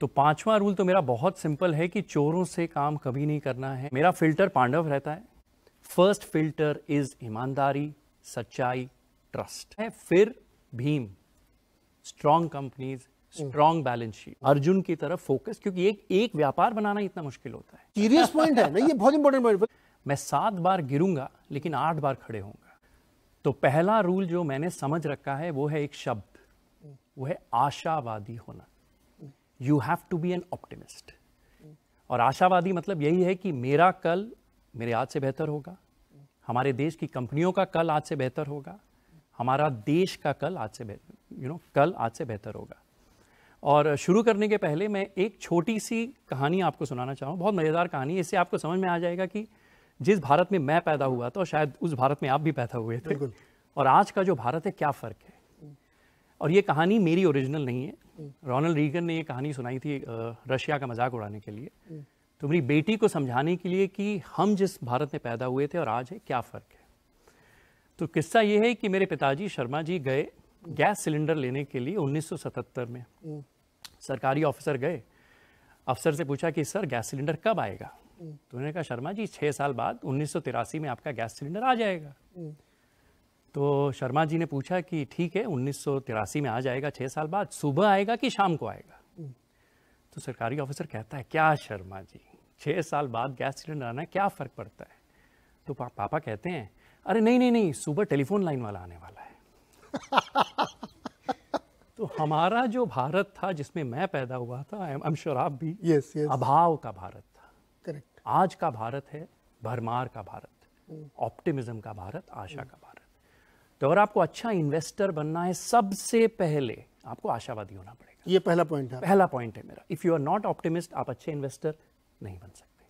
तो पांचवा रूल तो मेरा बहुत सिंपल है कि चोरों से काम कभी नहीं करना है मेरा फिल्टर पांडव रहता है फर्स्ट फिल्टर इज ईमानदारी सच्चाई ट्रस्ट है फिर Bhim strong companies strong balance sheet Arjun की तरफ फोकस क्योंकि एक एक व्यापार बनाना इतना मुश्किल होता है सीरियस पॉइंट है ना ये बहुत इंपॉर्टेंट पॉइंट मैं सात बार गिरूंगा लेकिन आठ बार खड़े होऊंगा तो पहला रूल जो मैंने समझ रखा है वो है एक शब्द वो है आशावादी होना you have to be an optimist और आशावादी मतलब यही है कि मेरा कल मेरे आज से बेहतर होगा हमारे देश की कंपनियों का कल आज से बेहतर होगा हमारा देश का कल आज से बेहतर यू नो कल आज से बेहतर होगा और शुरू करने के पहले मैं एक छोटी सी कहानी आपको सुनाना चाहूँ बहुत मज़ेदार कहानी इससे आपको समझ में आ जाएगा कि जिस भारत में मैं पैदा हुआ था और शायद उस भारत में आप भी पैदा हुए थे और आज का जो भारत है क्या फ़र्क है और ये कहानी मेरी ओरिजिनल नहीं है रोनल्ड रीगन ने ये कहानी सुनाई थी रशिया का मजाक उड़ाने के लिए हम्म। तो मेरी बेटी को समझाने के लिए कि हम जिस भारत में पैदा हुए थे और आज है क्या फ़र्क है तो किस्सा ये है कि मेरे पिताजी शर्मा जी गए हम्म। गैस सिलेंडर लेने के लिए 1977 में हम्म। सरकारी ऑफिसर गए अफसर से पूछा कि सर गैस सिलेंडर कब आएगा तो उन्होंने कहा शर्मा जी छः साल बाद उन्नीस में आपका गैस सिलेंडर आ जाएगा तो शर्मा जी ने पूछा कि ठीक है उन्नीस में आ जाएगा छः साल बाद सुबह आएगा कि शाम को आएगा तो सरकारी ऑफिसर कहता है क्या शर्मा जी छः साल बाद गैस सिलेंडर आना क्या फ़र्क पड़ता है तो पा, पापा कहते हैं अरे नहीं नहीं नहीं सुबह टेलीफोन लाइन वाला आने वाला है तो हमारा जो भारत था जिसमें मैं पैदा हुआ था आई एम श्योर आप भी yes, yes. अभाव का भारत था करेक्ट आज का भारत है भरमार का भारत ऑप्टिमिज्म hmm. का भारत आशा hmm. का भारत तो अगर आपको अच्छा इन्वेस्टर बनना है सबसे पहले आपको आशावादी होना पड़ेगा ये पहला पॉइंट है पहला पॉइंट है मेरा if you are not optimist आप अच्छे इन्वेस्टर नहीं बन सकते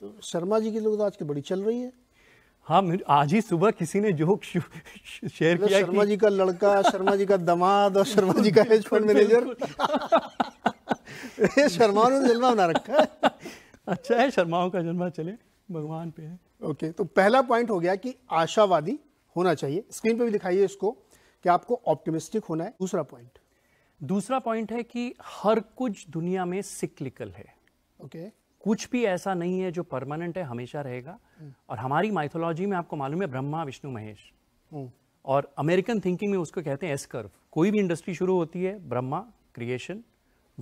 तो शर्मा जी की लोग तो आज की बड़ी चल रही है हाँ आज ही सुबह किसी ने जो शेयर मतलब किया शर्मा कि... जी का लड़का शर्मा जी का दमाद और शर्मा जी का हेज फंड मैनेजर शर्मा ने जन्मा बना रखा है अच्छा है शर्माओं का जन्मा चले भगवान पे है ओके okay, तो पहला पॉइंट हो गया कि आशावादी होना चाहिए स्क्रीन पे भी दिखाइए इसको कि आपको ऑप्टिमिस्टिक होना है दूसरा पॉइंट दूसरा पॉइंट है कि हर कुछ दुनिया में सिक्लिकल है ओके okay. कुछ भी ऐसा नहीं है जो परमानेंट है हमेशा रहेगा और हमारी माइथोलॉजी में आपको मालूम है ब्रह्मा विष्णु महेश हम्म। और अमेरिकन थिंकिंग में उसको कहते हैं एस कर्व कोई भी इंडस्ट्री शुरू होती है ब्रह्मा क्रिएशन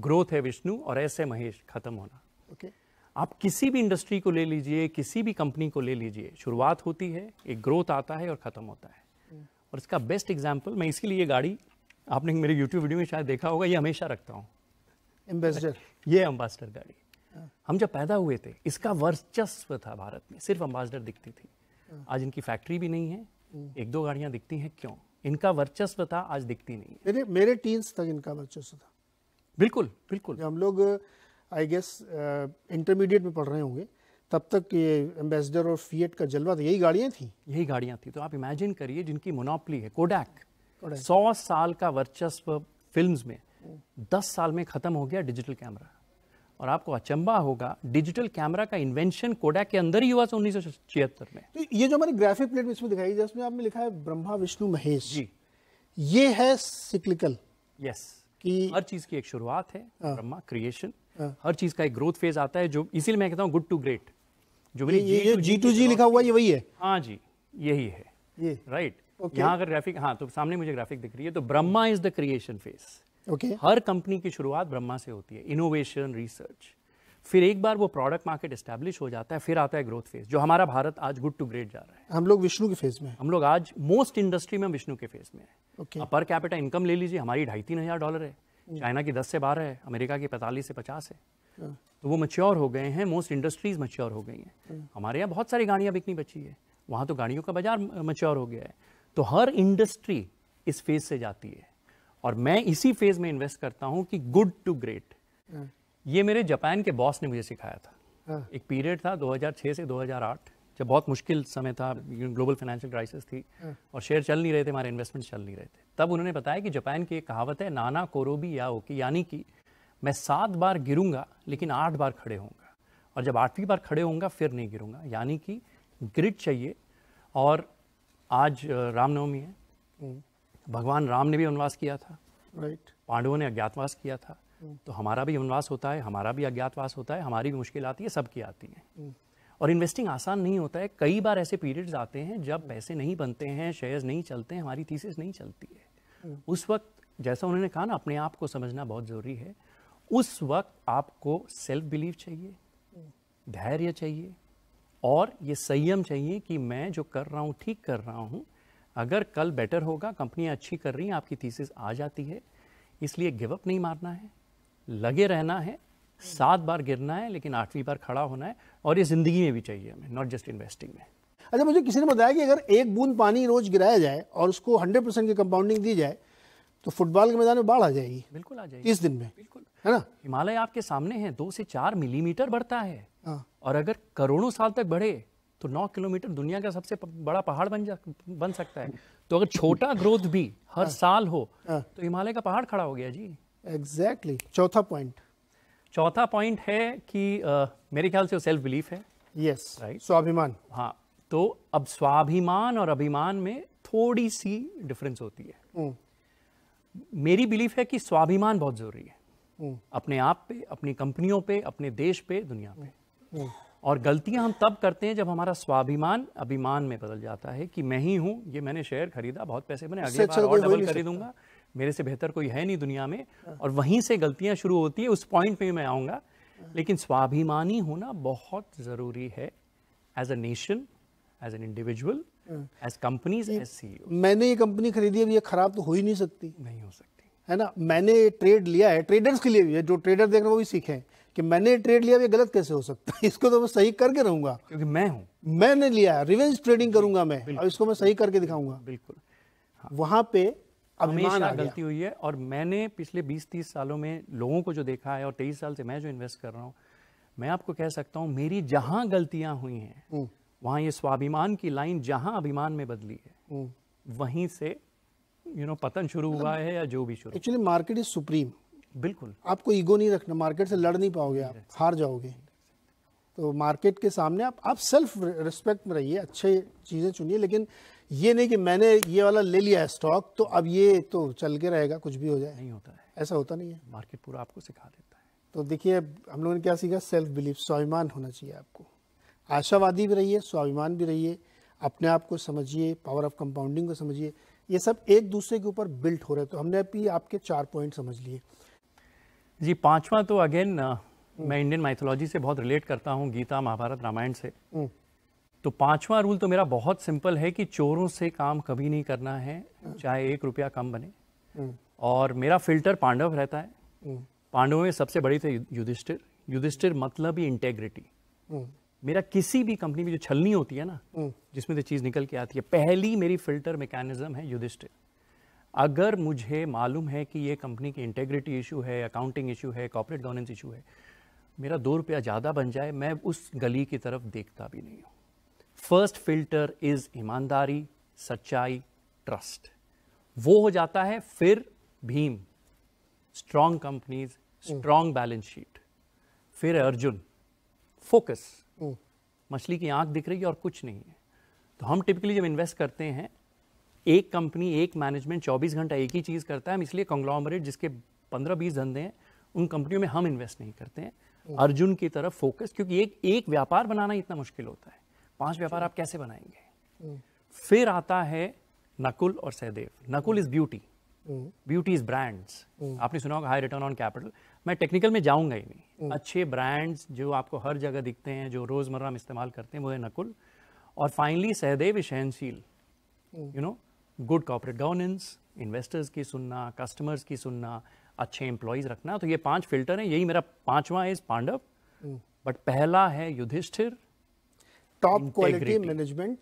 ग्रोथ है विष्णु और ऐसे महेश खत्म होना ओके okay. आप किसी भी इंडस्ट्री को ले लीजिए किसी भी कंपनी को ले लीजिए शुरुआत होती है एक ग्रोथ आता है और ख़त्म होता है और इसका बेस्ट एग्जाम्पल मैं इसके लिए गाड़ी आपने मेरे यूट्यूब वीडियो में शायद देखा होगा ये हमेशा रखता हूँ एम्बेसडर ये अम्बासडर गाड़ी हम जब पैदा हुए थे इसका वर्चस्व था भारत में सिर्फ अम्बासडर दिखती थी आज इनकी फैक्ट्री भी नहीं है एक दो गाड़ियाँ दिखती हैं क्यों इनका वर्चस्व था आज दिखती नहीं मेरे मेरे टीन्स तक इनका वर्चस्व था बिल्कुल बिल्कुल हम लोग आई गेस इंटरमीडिएट में पढ़ रहे होंगे तब तक ये एम्बेसडर और फीएट का जलवा था तो यही गाड़ियाँ थी यही गाड़ियाँ थी तो आप इमेजिन करिए जिनकी मोनोपली है कोडैक सौ साल का वर्चस्व फिल्म में दस साल में ख़त्म हो गया डिजिटल कैमरा और आपको अचंबा होगा डिजिटल कैमरा का इन्वेंशन कोडा के अंदर ही हुआ था उन्नीस में तो ये जो हमारी ग्राफिक प्लेट में इसमें दिखाई जिसमें आपने लिखा है ब्रह्मा विष्णु महेश जी ये है सिक्लिकल यस कि हर चीज की एक शुरुआत है हाँ। ब्रह्मा क्रिएशन हाँ। हर चीज का एक ग्रोथ फेज आता है जो इसीलिए मैं कहता हूँ गुड टू ग्रेट जो मेरी जी टू जी लिखा हुआ ये वही है हाँ जी यही है राइट okay. यहाँ अगर ग्राफिक हाँ तो सामने मुझे ग्राफिक दिख रही है तो Brahma is the creation phase okay हर कंपनी की शुरुआत ब्रह्मा से होती है इनोवेशन रिसर्च फिर एक बार वो प्रोडक्ट मार्केट स्टैब्लिश हो जाता है फिर आता है ग्रोथ फेज जो हमारा भारत आज गुड टू ग्रेट जा रहा है हम लोग विष्णु के फेज में हम लोग आज मोस्ट इंडस्ट्री में विष्णु के फेज में है पर कैपिटा इनकम ले लीजिए हमारी ढाई तीन हजार डॉलर है हम्म। चाइना की 10 से 12 है अमेरिका की 45 से 50 है हाँ। तो वो मच्योर हो गए हैं मोस्ट इंडस्ट्रीज मच्योर हो गई हैं हाँ। हमारे यहाँ बहुत सारी गाड़ियाँ बिकनी बची है वहाँ तो गाड़ियों का बाजार मच्योर हो गया है तो हर इंडस्ट्री इस फेज से जाती है और मैं इसी फेज में इन्वेस्ट करता हूँ कि गुड टू ग्रेट ये मेरे जापान के बॉस ने मुझे सिखाया था हाँ। एक पीरियड था 2006 से 2008 जब बहुत मुश्किल समय था ग्लोबल फाइनेंशियल क्राइसिस थी हाँ। और शेयर चल नहीं रहे थे हमारे इन्वेस्टमेंट चल नहीं रहे थे तब उन्होंने बताया कि जापान की एक कहावत है नाना कोरोबी या ओकी यानी कि मैं सात बार गिरूंगा लेकिन आठ बार खड़े होऊंगा और जब आठवीं बार खड़े होऊंगा फिर नहीं गिरूंगा यानी कि ग्रिड चाहिए और आज रामनवमी है हाँ। भगवान राम ने भी वनवास किया था राइट पांडवों ने अज्ञातवास किया था हाँ। तो हमारा भी वनवास होता है हमारा भी अज्ञातवास होता है हमारी भी मुश्किल आती है सबकी आती है और इन्वेस्टिंग आसान नहीं होता है कई बार ऐसे पीरियड्स आते हैं जब पैसे नहीं बनते हैं शेयर्स नहीं चलते हैं हमारी थीसिस नहीं चलती है हम्म। उस वक्त जैसा उन्होंने कहा ना अपने आप को समझना बहुत ज़रूरी है उस वक्त आपको सेल्फ बिलीव चाहिए हम्म। धैर्य चाहिए और ये संयम चाहिए कि मैं जो कर रहा हूँ ठीक कर रहा हूँ अगर कल बेटर होगा कंपनियाँ अच्छी कर रही हैं आपकी थीसिस आ जाती है इसलिए गिवअप नहीं मारना है लगे रहना है सात बार गिरना है लेकिन आठवीं बार खड़ा होना है और ये ज़िंदगी में भी चाहिए हमें नॉट जस्ट इन्वेस्टिंग में अच्छा मुझे किसी ने बताया कि अगर एक बूंद पानी रोज गिराया जाए और उसको हंड्रेड परसेंट की कंपाउंडिंग दी जाए तो फुटबॉल के मैदान में बाढ़ आ जाएगी बिल्कुल आ जाएगी इस दिन में बिल्कुल है ना हिमालय आपके सामने है दो से चार मिलीमीटर बढ़ता है हाँ। और अगर करोड़ों साल तक बढ़े तो नौ किलोमीटर दुनिया का सबसे बड़ा पहाड़ बन जा बन सकता है तो अगर छोटा ग्रोथ भी हर हाँ। साल हो हाँ। तो हिमालय का पहाड़ खड़ा हो गया जी एग्जैक्टली exactly. चौथा पॉइंट चौथा पॉइंट है कि आ, मेरे ख्याल से सेल्फ बिलीफ है यस राइट स्वाभिमान हाँ तो अब स्वाभिमान और अभिमान में थोड़ी सी डिफरेंस होती है mm. मेरी बिलीफ है कि स्वाभिमान बहुत ज़रूरी है mm. अपने आप पे अपनी कंपनियों पे अपने देश पे दुनिया पे mm. और गलतियां हम तब करते हैं जब हमारा स्वाभिमान अभिमान में बदल जाता है कि मैं ही हूं ये मैंने शेयर खरीदा बहुत पैसे बने अगले अच्छा बार और डबल खरीदूंगा मेरे से बेहतर कोई है नहीं दुनिया में हाँ। और वहीं से गलतियां शुरू होती है उस पॉइंट पे मैं आऊँगा हाँ। लेकिन स्वाभिमानी होना बहुत ज़रूरी है as a nation as an individual as companies as see मैंने ये कंपनी खरीदी अभी ये खराब तो हो ही नहीं सकती नहीं हो सकती है ना मैंने ट्रेड लिया है ट्रेडर्स के लिए भी है जो ट्रेडर देख रहे हैं वो भी सीखे कि मैंने ट्रेड लिया भी गलत कैसे हो सकता है इसको तो मैं सही करके रहूंगा क्योंकि मैं हूं मैंने लिया रिवेंज ट्रेडिंग करूंगा मैं और इसको मैं सही करके दिखाऊंगा बिल्कुल हाँ। वहां पे हमेशा गलती हुई है और मैंने पिछले 20-30 सालों में लोगों को जो देखा है और 23 साल से मैं जो इन्वेस्ट कर रहा हूँ मैं आपको कह सकता हूँ मेरी जहां गलतियां हुई हैं हम्म। वहां ये स्वाभिमान की लाइन जहां अभिमान में बदली है हम्म। वहीं से यू you नो know, पतन शुरू हुआ मतलब है या जो भी शुरू एक्चुअली मार्केट इज सुप्रीम बिल्कुल आपको ईगो नहीं रखना मार्केट से लड़ नहीं पाओगे आप हार जाओगे तो मार्केट के सामने आप आप सेल्फ रिस्पेक्ट में रहिए अच्छे चीज़ें चुनिए लेकिन ये नहीं कि मैंने ये वाला ले लिया है स्टॉक तो अब ये तो चल के रहेगा कुछ भी हो जाए नहीं होता है ऐसा होता नहीं है मार्केट पूरा आपको सिखा देता है तो देखिए हम लोगों ने क्या सीखा सेल्फ बिलीफ स्वाभिमान होना चाहिए आपको आशावादी भी रहिए स्वाभिमान भी रहिए अपने आप को समझिए पावर ऑफ कंपाउंडिंग को समझिए ये सब एक दूसरे के ऊपर बिल्ट हो रहे तो हमने अभी आपके चार पॉइंट समझ लिए जी पांचवा तो अगेन मैं इंडियन हम्म। माइथोलॉजी से बहुत रिलेट करता हूँ गीता महाभारत रामायण से हम्म। तो पांचवा रूल तो मेरा बहुत सिंपल है कि चोरों से काम कभी नहीं करना है चाहे एक रुपया कम बने हम्म। और मेरा फिल्टर पांडव रहता है हम्म। पांडवों में सबसे बड़ी थे युधिष्ठिर युधिष्ठिर मतलब ही इंटेग्रिटी हम्म। मेरा किसी भी कंपनी में जो छलनी होती है ना जिसमें से चीज़ निकल के आती है पहली मेरी फिल्टर मैकेनिज्म है युधिष्ठिर अगर मुझे मालूम है कि ये कंपनी की इंटेग्रिटी इशू है अकाउंटिंग इशू है कॉपरेट गवर्नेंस इशू है मेरा दो रुपया ज़्यादा बन जाए मैं उस गली की तरफ देखता भी नहीं हूँ फर्स्ट फिल्टर इज ईमानदारी सच्चाई ट्रस्ट वो हो जाता है फिर Bhim strong companies strong balance sheet फिर अर्जुन फोकस हम्म। मछली की आंख दिख रही है और कुछ नहीं है तो हम टिपिकली जब इन्वेस्ट करते हैं एक कंपनी एक मैनेजमेंट 24 घंटा एक ही चीज़ करता है हम इसलिए कंग्लॉमरेट जिसके 15-20 धंधे हैं उन कंपनियों में हम इन्वेस्ट नहीं करते हैं हम्म। अर्जुन की तरफ फोकस क्योंकि एक एक व्यापार बनाना इतना मुश्किल होता है पांच अच्छा। व्यापार आप कैसे बनाएंगे हम्म। फिर आता है नकुल और Sahdev Nakul is beauty beauty is brands आपने सुना होगा हाई रिटर्न ऑन कैपिटल मैं टेक्निकल में जाऊंगा ही नहीं हम्म। अच्छे ब्रांड्स जो आपको हर जगह दिखते हैं जो रोजमर्रा में इस्तेमाल करते हैं वो है नकुल और फाइनली सहदेव इज सहनशील you know good corporate governance investors की सुनना कस्टमर्स की सुनना अच्छे एम्प्लॉयज रखना तो ये पांच फिल्टर हैं यही मेरा पांचवा है इस पांडव बट हम्म। पहला है Yudhishthir top quality management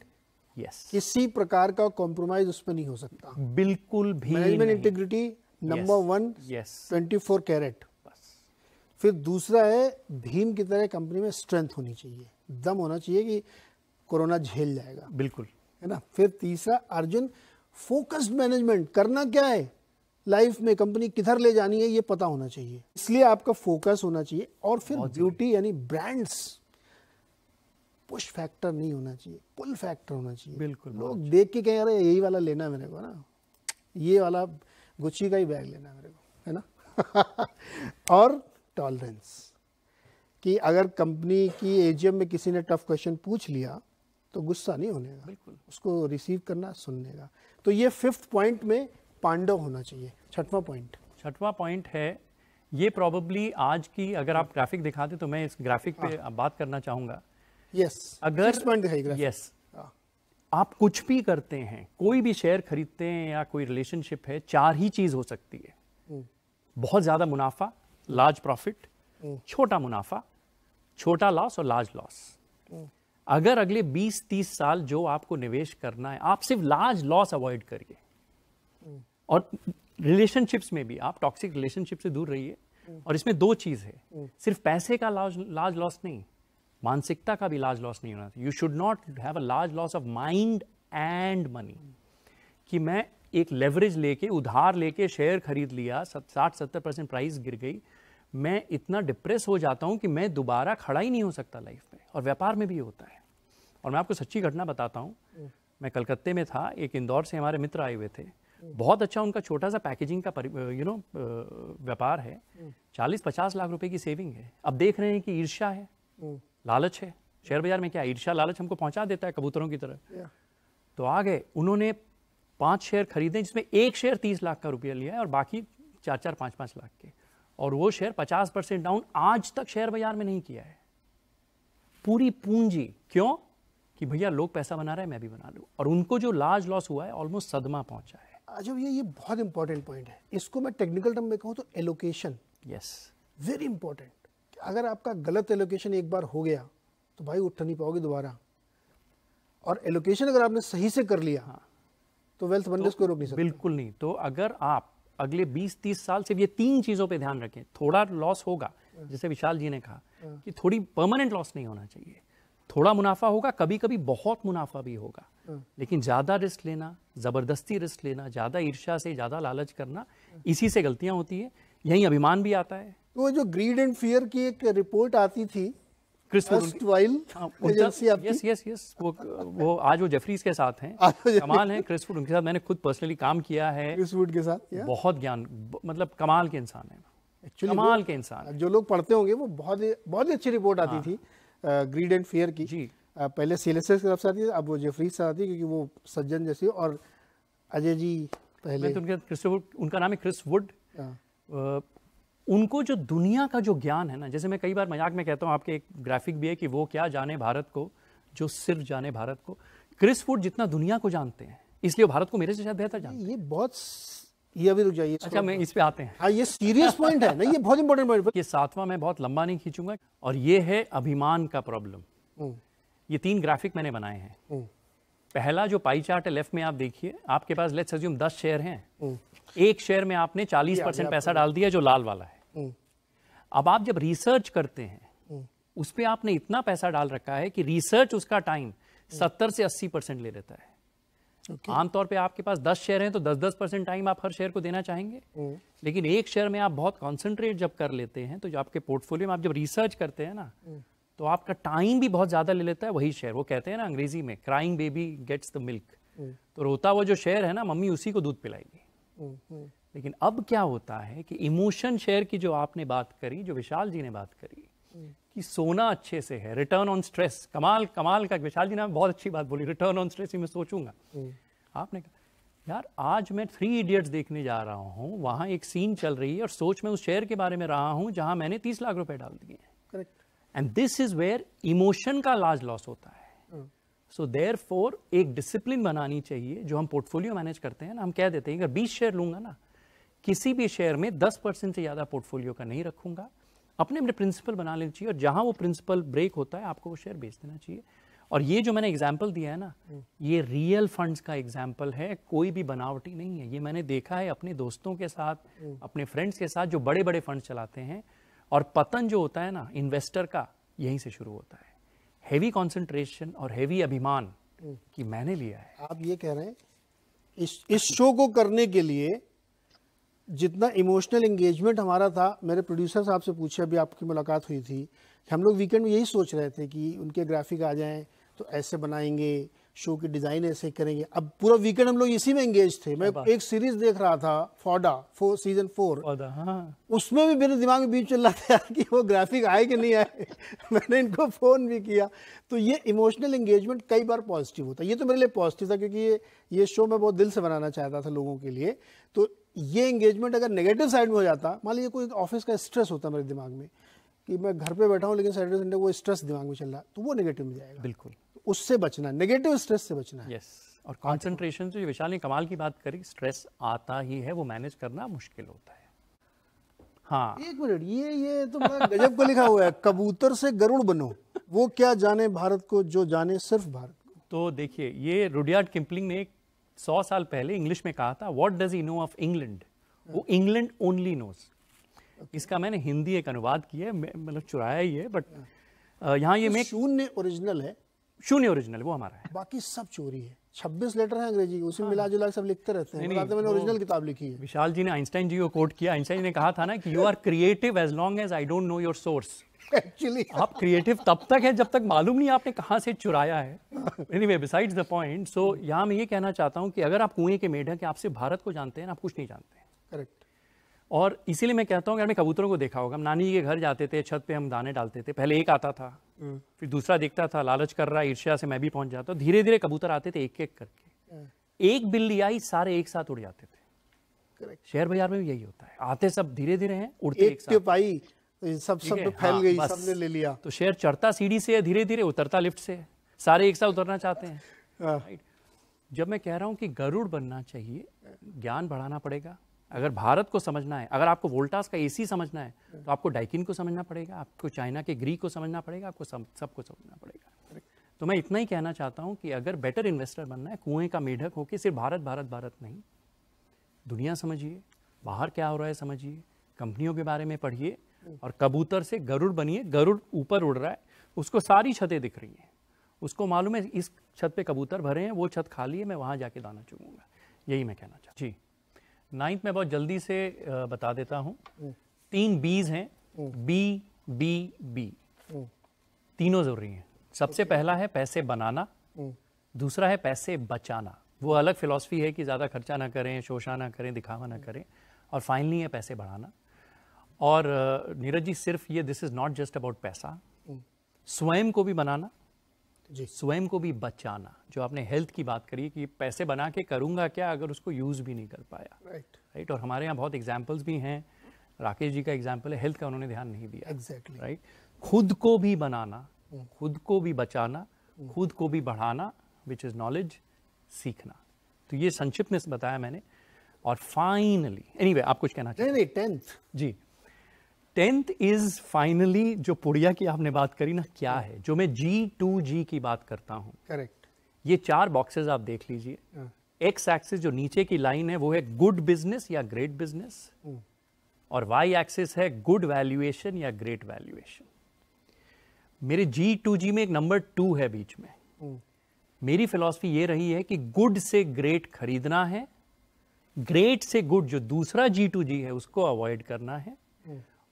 yes किसी प्रकार का कॉम्प्रोमाइज उसमें नहीं हो सकता बिल्कुल भी management integrity number one yes twenty four carat बस फिर दूसरा है भीम की तरह कंपनी में स्ट्रेंथ होनी चाहिए दम होना चाहिए कि कोरोना झेल जाएगा बिल्कुल है ना फिर तीसरा अर्जुन फोकस्ड मैनेजमेंट करना क्या है लाइफ में कंपनी किधर ले जानी है ये पता होना चाहिए इसलिए आपका फोकस होना चाहिए और फिर ब्यूटी यानी ब्रांड्स पुश फैक्टर नहीं होना चाहिए पुल फैक्टर होना चाहिए बिल्कुल लोग देख के कहें अरे यही वाला लेना मेरे को ना ये वाला गुच्छी का ही बैग लेना मेरे को है ना और टॉलरेंस कि अगर कंपनी की एजीएम में किसी ने टफ क्वेश्चन पूछ लिया तो गुस्सा नहीं होने का बिल्कुल उसको रिसीव करना सुनने का तो ये फिफ्थ पॉइंट में पांडव होना चाहिए छठवां पॉइंट छठवां पॉइंट है ये प्रॉबली आज की अगर आप ग्राफिक हाँ। दिखाते तो मैं इस ग्राफिक पे हाँ। बात करना चाहूंगा yes. अगर yes. हाँ। आप कुछ भी करते हैं कोई भी शेयर खरीदते हैं या कोई रिलेशनशिप है चार ही चीज हो सकती है हम्म। बहुत ज्यादा मुनाफा लार्ज हम्म। प्रॉफिट छोटा मुनाफा छोटा लॉस और लार्ज हम्म। लॉस अगर अगले 20-30 साल जो आपको निवेश करना है आप सिर्फ लार्ज लॉस अवॉइड करिए और रिलेशनशिप्स में भी आप टॉक्सिक रिलेशनशिप से दूर रहिए और इसमें दो चीज है सिर्फ पैसे का लार्ज लॉस नहीं मानसिकता का भी लार्ज लॉस नहीं होना you should not have a large loss of mind and money कि मैं एक लेवरेज लेके उधार लेके शेयर खरीद लिया साठ सत्तर परसेंट प्राइस गिर गई मैं इतना डिप्रेस हो जाता हूँ कि मैं दोबारा खड़ा ही नहीं हो सकता लाइफ में और व्यापार में भी होता है और मैं आपको सच्ची घटना बताता हूँ मैं कलकत्ते में था एक इंदौर से हमारे मित्र आए हुए थे बहुत अच्छा उनका छोटा सा पैकेजिंग का यू नो व्यापार है चालीस पचास लाख रुपए की सेविंग है अब देख रहे हैं कि ईर्ष्या है लालच है शेयर बाजार में क्या ईर्षा लालच हमको पहुंचा देता है कबूतरों की तरह तो आ गए उन्होंने पांच शेयर खरीदे जिसमें एक शेयर तीस लाख का रुपया लिया है और बाकी चार चार पांच पांच लाख के और वो शेयर पचास परसेंट डाउन आज तक शेयर बाजार में नहीं किया है पूरी पूंजी क्यों कि भैया लोग पैसा बना रहे हैं मैं भी बना लूं और उनको जो लार्ज लॉस हुआ है ऑलमोस्ट सदमा पहुंचा है अच्छा भैया ये बहुत इंपॉर्टेंट पॉइंट है इसको मैं टेक्निकल टर्म में कहूँ तो एलोकेशन यस वेरी इंपॉर्टेंट अगर आपका गलत एलोकेशन एक बार हो गया तो भाई उठ नहीं पाओगे दोबारा और एलोकेशन अगर आपने सही से कर लिया हाँ। तो वेल्थ बनने तो को रोक नहीं सकते बिल्कुल नहीं तो अगर आप अगले 20-30 साल सिर्फ ये तीन चीज़ों पे ध्यान रखें थोड़ा लॉस होगा हाँ। जैसे विशाल जी ने कहा हाँ। कि थोड़ी परमानेंट लॉस नहीं होना चाहिए थोड़ा मुनाफा होगा कभी कभी बहुत मुनाफा भी होगा लेकिन ज़्यादा रिस्क लेना ज़बरदस्ती रिस्क लेना ज़्यादा ईर्ष्या से ज़्यादा लालच करना इसी से गलतियां होती है यही अभिमान भी आता है तो जो ग्रीड एंड फियर की एक रिपोर्ट आती थी यस यस यस वो आज वो जेफरीज के किया है के साथ बहुत ज्ञान मतलब कमाल के इंसान Actually, कमाल के इंसान जो लोग पढ़ते होंगे वो बहुत बहुत ही अच्छी रिपोर्ट आती हाँ। थी ग्रीड एंड फेयर की जी पहले की तरफ से आती थी अब वो जेफरीज से आती क्योंकि वो सज्जन जैसी और अजय जी पहले तो उनके वुड उनका नाम है क्रिस वुड उनको जो दुनिया का जो ज्ञान है ना जैसे मैं कई बार मजाक में कहता हूँ आपके एक ग्राफिक भी है कि वो क्या जाने भारत को जो सिर्फ जाने भारत को क्रिस फूड जितना दुनिया को जानते हैं इसलिए भारत को मेरे से शायद बेहतर जानते हैं ये बहुत ये अभी रुक जाइए अच्छा मैं इस पे आते हैं हाँ ये सीरियस पॉइंट है ना ये बहुत इंपॉर्टेंट पॉइंट ये सातवा मैं बहुत लंबा नहीं खींचूंगा और ये है अभिमान का प्रॉब्लम हम्म। ये तीन ग्राफिक मैंने बनाए हैं हम्म। पहला जो पाई चार्ट है लेफ्ट में आप देखिए आपके पास लेट्स अज्यूम दस शेयर हैं हम्म। एक शेयर में आपने 40 परसेंट पैसा डाल दिया जो लाल वाला है अब आप जब रिसर्च करते हैं उस पर आपने इतना पैसा डाल रखा है कि रिसर्च उसका टाइम सत्तर से अस्सी परसेंट ले लेता है okay. आमतौर पे आपके पास दस शेयर हैं तो दस दस परसेंट टाइम आप हर शेयर को देना चाहेंगे hmm. लेकिन एक शेयर में आप बहुत कॉन्सेंट्रेट जब कर लेते हैं तो जो आपके पोर्टफोलियो में आप जब रिसर्च करते हैं ना hmm. तो आपका टाइम भी बहुत ज़्यादा ले लेता है वही शेयर वो कहते हैं ना अंग्रेजी में crying baby gets the milk तो रोता हुआ जो शेयर है ना मम्मी उसी को दूध पिलाएगी hmm. लेकिन अब क्या होता है कि इमोशन शेयर की जो आपने बात करी जो विशाल जी ने बात करी हम्म। कि सोना अच्छे से है रिटर्न ऑन स्ट्रेस कमाल कमाल का विशाल जी ने बहुत अच्छी बात बोली रिटर्न ऑन स्ट्रेस ही मैं सोचूंगा हम्म। आपने कहा यार आज मैं थ्री इडियट्स देखने जा रहा हूँ वहां एक सीन चल रही है और सोच में उस शेयर के बारे में रहा हूँ जहां मैंने तीस लाख रुपए डाल दिए हैं correct and this is where emotion का लार्ज लॉस होता है सो देयर फोर एक डिसिप्लिन बनानी चाहिए जो हम पोर्टफोलियो मैनेज करते हैं ना हम कह देते हैं अगर बीस शेयर लूंगा ना किसी भी शेयर में दस परसेंट से ज़्यादा पोर्टफोलियो का नहीं रखूंगा अपने अपने प्रिंसिपल बना लेना चाहिए और जहां वो प्रिंसिपल ब्रेक होता है आपको वो शेयर बेच देना चाहिए और ये जो मैंने एग्जाम्पल दिया है ना हम्म। ये रियल फंड्स का एग्जाम्पल है कोई भी बनावटी नहीं है ये मैंने देखा है अपने दोस्तों के साथ हम्म। अपने फ्रेंड्स के साथ जो बड़े बड़े फंड चलाते हैं और पतन जो होता है ना इन्वेस्टर का यहीं से शुरू होता है हैवी कॉन्सेंट्रेशन और हैवी अभिमान हम्म। कि मैंने लिया है आप ये कह रहे हैं इस इस शो को करने के लिए जितना इमोशनल इंगेजमेंट हमारा था मेरे प्रोड्यूसर साहब से पूछे अभी आपकी मुलाकात हुई थी कि हम लोग वीकेंड में यही सोच रहे थे कि उनके ग्राफिक आ जाएं तो ऐसे बनाएंगे शो के डिज़ाइन ऐसे करेंगे अब पूरा वीकेंड हम लोग इसी में एंगेज थे मैं एक सीरीज देख रहा था फोडा फो, सीजन फोर हाँ। उसमें भी मेरे दिमाग में बीच चल रहा था कि वो ग्राफिक आए कि नहीं आए मैंने इनको फ़ोन भी किया तो ये इमोशनल एंगेजमेंट कई बार पॉजिटिव होता है ये तो मेरे लिए पॉजिटिव था क्योंकि ये ये शो मैं बहुत दिल से बनाना चाहता था लोगों के लिए तो ये इंगेजमेंट अगर नेगेटिव साइड में हो जाता मान लीजिए कोई ऑफिस का स्ट्रेस होता मेरे दिमाग में कि मैं घर पे बैठा हूँ लेकिन सैटरडे संडे वो स्ट्रेस दिमाग में चल रहा तो वो नेगेटिव में जाएगा बिल्कुल तो उससे बचना नेगेटिव स्ट्रेस से बचना है yes. और कॉन्सेंट्रेशन जो विशाल ने कमाल की बात करी स्ट्रेस आता ही है वो मैनेज करना मुश्किल होता है हाँ एक मिनट ये ये तो गजब को लिखा हुआ है कबूतर से गरुड़ बनो वो क्या जाने भारत को जो जाने सिर्फ भारत को तो देखिए ये रुडियार्ड किम्पलिंग ने एक सौ साल पहले इंग्लिश में कहा था what does he know of England वो इंग्लैंड ओनली नोज इसका मैंने हिंदी एक अनुवाद किया है मतलब चुराया ही है बट हाँ। यहाँ ये शून्य ओरिजिनल है शून्य ओरिजिनल वो हमारा है बाकी सब चोरी है छब्बीस लेटर हैं अंग्रेजी उसी हाँ। मिला जुला सब लिखते रहते हैं नहीं, नहीं, मैंने ओरिजिनल किताब लिखी है विशाल जी ने आइंस्टाइन जी को कोट किया आइंस्टाइन ने कहा था ना कि you are creative as long as I don't know your source actually आप क्रिएटिव तब तक है जब तक मालूम नहीं आपने कहाँ से चुराया है anyway beside the point so यहाँ मैं ये कहना चाहता हूँ कि अगर आप कुएं के मेढक हैं आपसे भारत को जानते हैं आप कुछ नहीं जानते हैं करेक्ट और इसीलिए मैं कहता हूँ कि हमने कबूतरों को देखा होगा हम नानी के घर जाते थे छत पे हम दाने डालते थे पहले एक आता था हम्म। फिर दूसरा देखता था लालच कर रहा ईर्ष्या से मैं भी पहुंच जाता धीरे धीरे कबूतर आते थे एक एक करके हाँ। एक बिल्ली आई सारे एक साथ उड़ जाते थे शेयर बाजार में भी यही होता है आते सब धीरे धीरे हैं उड़ते एक, एक साथ तो सब सब तो फैल हाँ, गई सबने ले लिया तो शेयर चढ़ता सीढ़ी से है धीरे धीरे उतरता लिफ्ट से सारे एक साथ उतरना चाहते हैं हाँ। जब मैं कह रहा हूँ कि गरुड़ बनना चाहिए ज्ञान बढ़ाना पड़ेगा अगर भारत को समझना है अगर आपको वोल्टास का एसी समझना है तो आपको डाइकिन को समझना पड़ेगा आपको चाइना के ग्री को समझना पड़ेगा आपको सब सबको समझना पड़ेगा तो मैं इतना ही कहना चाहता हूँ कि अगर बेटर इन्वेस्टर बनना है कुएं का मेढक होकर सिर्फ भारत भारत भारत नहीं दुनिया समझिए बाहर क्या हो रहा है समझिए कंपनियों के बारे में पढ़िए हम्म। और कबूतर से गरुड़ बनिए गरुड़ ऊपर उड़ रहा है उसको सारी छतें दिख रही हैं उसको मालूम है इस छत पे कबूतर भरे हैं वो छत खाली है मैं वहाँ जाके दाना चुगूंगा यही मैं कहना चाहूँ जी नाइन्थ में बहुत जल्दी से बता देता हूँ हम्म। तीन बीज हैं हम्म। बी बी बी तीनों जरूरी हैं सबसे पहला है पैसे बनाना दूसरा है पैसे बचाना वो अलग फिलॉसफी है कि ज़्यादा खर्चा ना करें शोषा ना करें दिखावा ना करें और फाइनली है पैसे बढ़ाना और नीरज जी सिर्फ ये this is not just about पैसा हम्म। स्वयं को भी बनाना जी स्वयं को भी बचाना जो आपने हेल्थ की बात करी कि पैसे बना के करूंगा क्या अगर उसको यूज़ भी नहीं कर पाया राइट right. Right right? और हमारे यहाँ बहुत एग्जाम्पल्स भी हैं राकेश जी का एग्जाम्पल है हेल्थ का उन्होंने ध्यान नहीं दिया एग्जैक्टली exactly. Right right? खुद को भी बनाना हम्म। खुद को भी बचाना हम्म। खुद को भी बढ़ाना विच इज़ नॉलेज सीखना तो ये संक्षिप्त में बताया मैंने और फाइनली एनीवे anyway, आप कुछ कहना चाहिए नहीं टेंथ जी टेंथ इज फाइनली जो पुड़िया की आपने बात करी ना क्या है जो मैं जी टू जी की बात करता हूँ करेक्ट ये चार बॉक्सेस आप देख लीजिए एक्स हाँ। एक्सिस जो नीचे की लाइन है वो है गुड बिजनेस या ग्रेट हम्म। बिजनेस और वाई एक्सिस है गुड वैल्यूएशन या ग्रेट वैल्यूएशन मेरे जी टू जी में एक नंबर टू है बीच में हम्म। मेरी फिलॉसफी ये रही है कि गुड से ग्रेट खरीदना है ग्रेट से गुड जो दूसरा जी टू जी है उसको अवॉइड करना है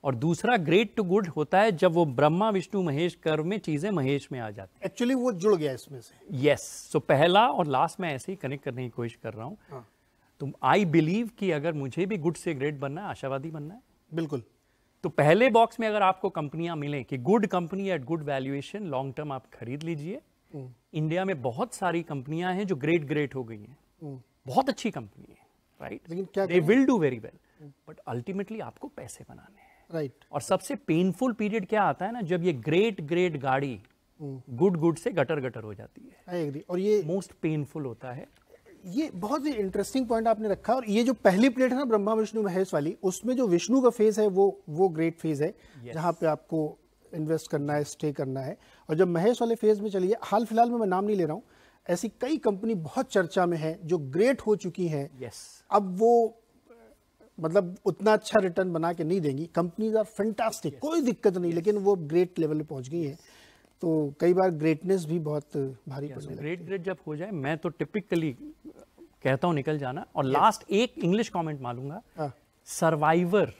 और दूसरा ग्रेट टू गुड होता है जब वो ब्रह्मा विष्णु महेश कर्व में चीज़ें महेश में आ जाती है एक्चुअली वो जुड़ गया इसमें से यस yes. सो so, पहला और लास्ट में ऐसे ही कनेक्ट करने की कोशिश कर रहा हूँ तो आई बिलीव कि अगर मुझे भी गुड से ग्रेट बनना है आशावादी बनना है बिल्कुल तो पहले बॉक्स में अगर आपको कंपनियां मिले कि good company at good valuation long term आप खरीद लीजिए इंडिया हम्म। में बहुत सारी कंपनियां हैं जो ग्रेट ग्रेट हो गई हैं हम्म। बहुत अच्छी कंपनी है right they will do very well but ultimately आपको पैसे बनाने हैं राइट और सबसे पेनफुल पीरियड क्या आता है ना जब ये ग्रेट ग्रेट गाड़ी hmm. गुड गुड से गटर गटर हो जाती है आई एग्री और ये मोस्ट पेनफुल होता है ये बहुत ही इंटरेस्टिंग पॉइंट आपने रखा और ये जो पहली प्लेट है ना ब्रह्मा विष्णु महेश वाली उसमें जो विष्णु का फेज है वो वो ग्रेट फेज है yes. जहाँ पे आपको इन्वेस्ट करना है स्टे करना है और जब महेश वाले फेज में चलिए हाल फिलहाल में मैं नाम नहीं ले रहा हूँ ऐसी कई कंपनी बहुत चर्चा में है जो ग्रेट हो चुकी है yes. अब वो मतलब उतना अच्छा रिटर्न बना के नहीं देंगी कंपनीज आर फेंटास्टिक कोई दिक्कत नहीं yes. लेकिन वो ग्रेट लेवल पे पहुंच गई है तो कई बार ग्रेटनेस भी बहुत भारी yes, ग्रेट ग्रेट जब हो जाए मैं तो टिपिकली कहता हूँ निकल जाना और लास्ट yes. एक इंग्लिश कॉमेंट मालूंगा survivor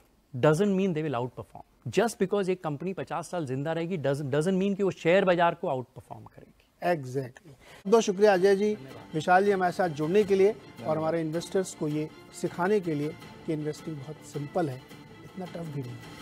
doesn't mean they will outperform just because एक कंपनी पचास साल जिंदा रहेगी डजेंट मीन कि वो शेयर बाजार को आउट परफॉर्म करेगी एग्जैक्टली exactly. बहुत शुक्रिया अजय जी विशाल जी हमारे साथ जुड़ने के लिए और हमारे इन्वेस्टर्स को ये सिखाने के लिए कि इन्वेस्टिंग बहुत सिंपल है इतना टफ भी नहीं है